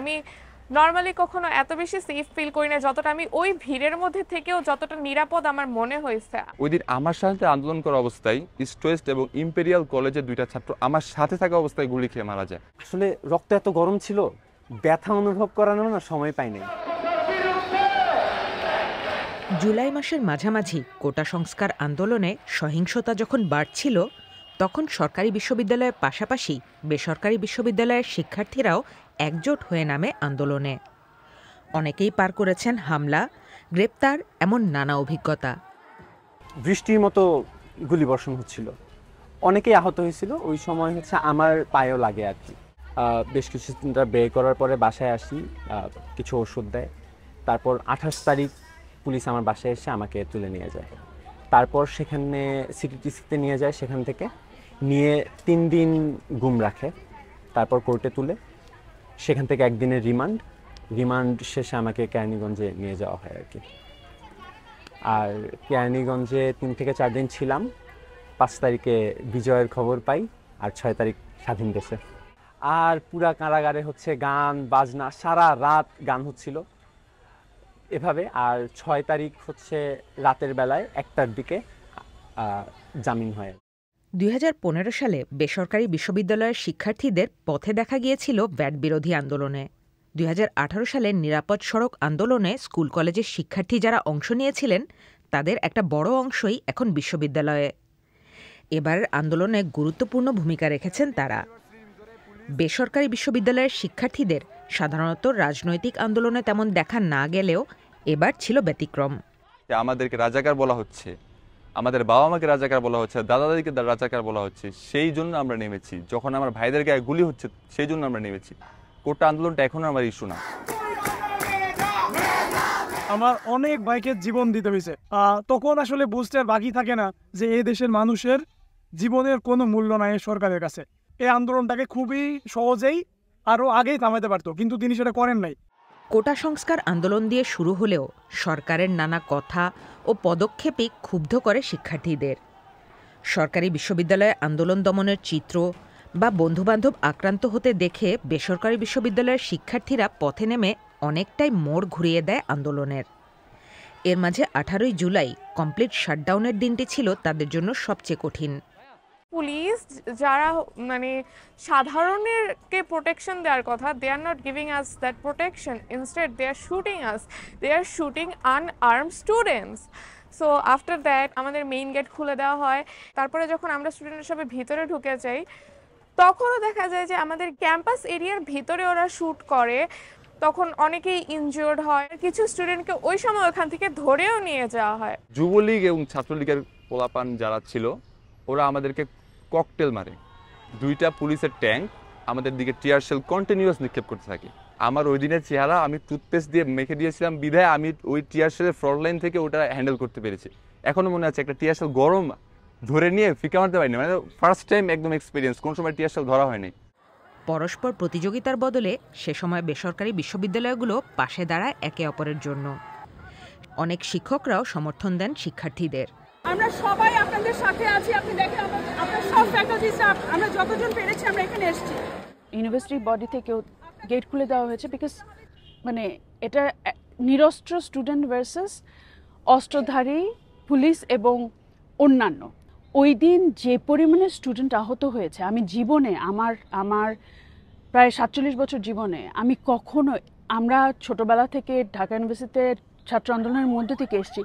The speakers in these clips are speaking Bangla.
আমি নর্মালি কখনো এত বেশি সেফ ফিল করি না যতটা আমি ওই ভিড়ের মধ্যে থেকেও যতটা নিরাপদ আমার মনে হয়েছে ওই দিন আমার সাথে আন্দোলন করা অবস্থায় ওয়েস্ট এবং ইম্পেরিয়াল কলেজের দুইটা ছাত্র আমার সাথে থাকা অবস্থায় গুলি খেয়ে মারা যায় আসলে রক্ত এত গরম ছিল ব্যথা অনুভব করানোর না সময় পাইনি জুলাই মাসের মাঝামাঝি কোটা সংস্কার আন্দোলনে সহিংসতা যখন বাড়ছিল তখন সরকারি বিশ্ববিদ্যালয়ের পাশাপাশি বেসরকারি বিশ্ববিদ্যালয়ের শিক্ষার্থীরাও একজোট হয়ে নামে আন্দোলনে অনেকেই পার করেছেন হামলা গ্রেপ্তার এমন নানা অভিজ্ঞতা বৃষ্টির মতো গুলিবর্ষণ হচ্ছিল অনেকেই আহত হয়েছিল ওই সময় হচ্ছে আমার পায়েও লাগে আর কি বেশ কিছু চিন্তা বের করার পরে বাসায় আসি কিছু ওষুধ দেয় তারপর আঠাশ তারিখ পুলিশ আমার বাসায় এসে আমাকে তুলে নিয়ে যায় তারপর সেখানে সিটিটিসিতে নিয়ে যায় সেখান থেকে নিয়ে তিন দিন গুম রাখে তারপর কোর্টে তুলে সেখান থেকে একদিনের রিমান্ড রিমান্ড শেষে আমাকে কেরানীগঞ্জে নিয়ে যাওয়া হয় আর কি আর কেরানীগঞ্জে তিন থেকে চার দিন ছিলাম পাঁচ তারিখে বিজয়ের খবর পাই আর ছয় তারিখ স্বাধীন দেশে আর পুরা কারাগারে হচ্ছে গান বাজনা সারা রাত গান হচ্ছিল এভাবে আর ছয় তারিখ হচ্ছে রাতের বেলায় একটার দিকে জামিন হয় দুই সালে বেসরকারি বিশ্ববিদ্যালয়ের শিক্ষার্থীদের পথে দেখা গিয়েছিল ব্যাট বিরোধী আন্দোলনে দু সালের নিরাপদ সড়ক আন্দোলনে স্কুল কলেজের শিক্ষার্থী যারা অংশ নিয়েছিলেন তাদের একটা বড় অংশই এখন বিশ্ববিদ্যালয়ে এবারের আন্দোলনে গুরুত্বপূর্ণ ভূমিকা রেখেছেন তারা বেসরকারি বিশ্ববিদ্যালয়ের শিক্ষার্থীদের সাধারণত রাজনৈতিক আন্দোলনে তেমন দেখা না গেলেও এবার ছিল ব্যতিক্রম আমাদেরকে রাজাকার বলা হচ্ছে আমাদের বাবা মাকে রাজাকার বলা হচ্ছে দাদা দাদিকে রাজাকার বলা হচ্ছে সেই জন্য আমরা নেমেছি যখন আমার ভাইদের গায়ে গুলি হচ্ছে সেই জন্য আমরা নেমেছি কোটা আন্দোলনটা এখন আমার ইস্যু না আমার অনেক ভাইকে জীবন দিতে হয়েছে তখন আসলে বুঝতে বাকি থাকে না যে এই দেশের মানুষের জীবনের কোনো মূল্য নাই সরকারের কাছে এই আন্দোলনটাকে খুবই সহজেই আরও আগেই থামাতে পারতো কিন্তু তিনি সেটা করেন নাই কোটা সংস্কার আন্দোলন দিয়ে শুরু হলেও সরকারের নানা কথা ও পদক্ষেপে ক্ষুব্ধ করে শিক্ষার্থীদের সরকারি বিশ্ববিদ্যালয়ে আন্দোলন দমনের চিত্র বা বন্ধুবান্ধব আক্রান্ত হতে দেখে বেসরকারি বিশ্ববিদ্যালয়ের শিক্ষার্থীরা পথে নেমে অনেকটাই মোড় ঘুরিয়ে দেয় আন্দোলনের এর মাঝে আঠারোই জুলাই কমপ্লিট শাটডাউনের দিনটি ছিল তাদের জন্য সবচেয়ে কঠিন পুলিশ যারা মানে সাধারণেরকে প্রোটেকশন দেওয়ার কথা they are not giving us that protection instead they are shooting us they are shooting unarmed students so after that আমাদের মেইন গেট খুলে দেওয়া হয় তারপরে যখন আমরা স্টুডেন্ট সবাই ভিতরে ঢুকে যাই তখনও দেখা যায় যে আমাদের ক্যাম্পাস এরিয়ার ভিতরে ওরা শ্যুট করে তখন অনেকেই ইনজিওর্ড হয় কিছু স্টুডেন্টকে ওই সময় ওখান থেকে ধরেও নিয়ে যাওয়া হয় যুবলীগ এবং ছাত্রলীগের পোলাপান যারা ছিল ওরা আমাদেরকে ককটেল মারে দুইটা পুলিশের ট্যাঙ্ক আমাদের দিকে টিয়ার সেল কন্টিনিউয়াস নিক্ষেপ করতে থাকে আমার ওই দিনের চেহারা আমি টুথপেস্ট দিয়ে মেখে দিয়েছিলাম বিধায় আমি ওই টিয়ার সেলের ফ্রন্ট লাইন থেকে ওটা হ্যান্ডেল করতে পেরেছি এখনও মনে আছে একটা টিয়ার সেল গরম ধরে নিয়ে ফিকা মারতে পারিনি মানে ফার্স্ট টাইম একদম এক্সপিরিয়েন্স কোন সময় টিয়ার সেল ধরা হয়নি পরস্পর প্রতিযোগিতার বদলে সে সময় বেসরকারি বিশ্ববিদ্যালয়গুলো পাশে দাঁড়ায় একে অপরের জন্য অনেক শিক্ষকরাও সমর্থন দেন শিক্ষার্থীদের আমরা সবাই আপনাদের সাথে আছি আপনি দেখেন আপনার সব ফ্যাকাল্টি স্টাফ আমরা যতজন পেরেছি আমরা এখানে এসেছি ইউনিভার্সিটি বডি থেকে গেট খুলে দেওয়া হয়েছে বিকজ মানে এটা নিরস্ত্র স্টুডেন্ট ভার্সেস অস্ত্রধারী পুলিশ এবং অন্যান্য ওই দিন যে পরিমাণে স্টুডেন্ট আহত হয়েছে আমি জীবনে আমার আমার প্রায় সাতচল্লিশ বছর জীবনে আমি কখনো আমরা ছোটবেলা থেকে ঢাকা ইউনিভার্সিটিতে ছাত্র আন্দোলনের মধ্য থেকে এসেছি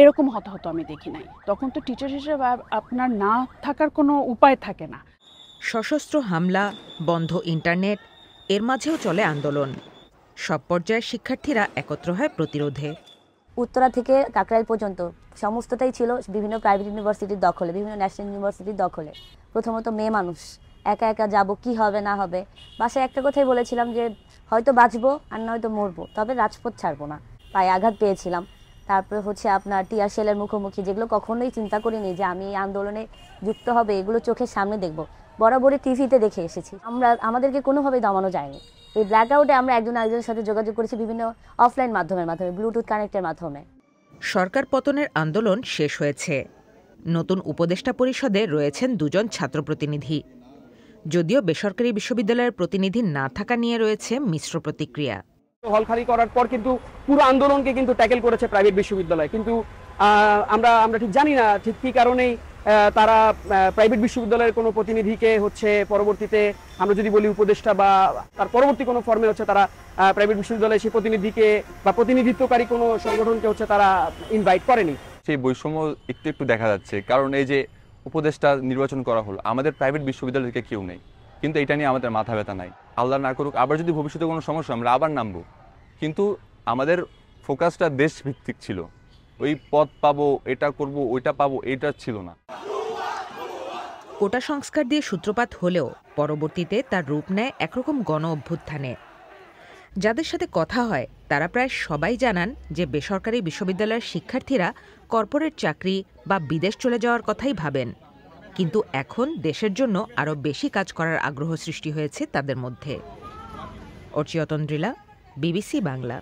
এরকম হতাহত আমি দেখি নাই তখন তো টিচার হিসেবে আপনার না থাকার কোনো উপায় থাকে না সশস্ত্র হামলা বন্ধ ইন্টারনেট এর মাঝেও চলে আন্দোলন সব পর্যায়ের শিক্ষার্থীরা একত্র হয় প্রতিরোধে উত্তরা থেকে কাকরাইল পর্যন্ত সমস্তটাই ছিল বিভিন্ন প্রাইভেট ইউনিভার্সিটির দখলে বিভিন্ন ন্যাশনাল ইউনিভার্সিটির দখলে প্রথমত মেয়ে মানুষ একা একা যাব কি হবে না হবে বাসায় একটা কথাই বলেছিলাম যে হয়তো বাঁচবো আর নয়তো মরবো তবে রাজপথ ছাড়বো না পায়ে আঘাত পেয়েছিলাম তারপরে হচ্ছে আপনার টিয়া সেলের মুখোমুখি যেগুলো কখনোই চিন্তা করিনি যে আমি এই আন্দোলনে যুক্ত হবে এগুলো চোখের সামনে দেখব বরাবরই টিভিতে দেখে এসেছি আমরা আমাদেরকে কোনোভাবে দমানো যায়নি এই ব্ল্যাক আউটে আমরা একজন আরেকজনের সাথে যোগাযোগ করেছি বিভিন্ন অফলাইন মাধ্যমের মাধ্যমে ব্লুটুথ কানেক্টের মাধ্যমে সরকার পতনের আন্দোলন শেষ হয়েছে নতুন উপদেষ্টা পরিষদে রয়েছেন দুজন ছাত্র প্রতিনিধি যদিও বেসরকারি বিশ্ববিদ্যালয়ের প্রতিনিধি না থাকা নিয়ে রয়েছে মিশ্র প্রতিক্রিয়া হল খালি করার পর কিন্তু পুরো আন্দোলনকে কিন্তু ট্যাকেল করেছে প্রাইভেট বিশ্ববিদ্যালয় কিন্তু আমরা আমরা ঠিক জানি না ঠিক কী কারণেই তারা প্রাইভেট বিশ্ববিদ্যালয়ের কোনো প্রতিনিধিকে হচ্ছে পরবর্তীতে আমরা যদি বলি উপদেষ্টা বা তার পরবর্তী কোনো ফর্মে হচ্ছে তারা প্রাইভেট বিশ্ববিদ্যালয়ে সেই প্রতিনিধিকে বা প্রতিনিধিত্বকারী কোনো সংগঠনকে হচ্ছে তারা ইনভাইট করেনি সেই বৈষম্য একটু একটু দেখা যাচ্ছে কারণ এই যে উপদেষ্টা নির্বাচন করা হলো আমাদের প্রাইভেট বিশ্ববিদ্যালয়কে কেউ নেই কিন্তু এটা নিয়ে আমাদের মাথা ব্যথা নাই আল্লাহ না করুক আবার যদি ভবিষ্যতে কোনো সমস্যা আমরা আবার নামবো কিন্তু আমাদের ফোকাসটা দেশভিত্তিক ছিল ওই পদ পাবো এটা করব ওইটা পাবো এটা ছিল না কোটা সংস্কার দিয়ে সূত্রপাত হলেও পরবর্তীতে তার রূপ নেয় একরকম গণ অভ্যুত্থানে যাদের সাথে কথা হয় তারা প্রায় সবাই জানান যে বেসরকারি বিশ্ববিদ্যালয়ের শিক্ষার্থীরা কর্পোরেট চাকরি বা বিদেশ চলে যাওয়ার কথাই ভাবেন কিন্তু এখন দেশের জন্য আরও বেশি কাজ করার আগ্রহ সৃষ্টি হয়েছে তাদের মধ্যে অচিয়তন্দ্রিলা বিবিসি বাংলা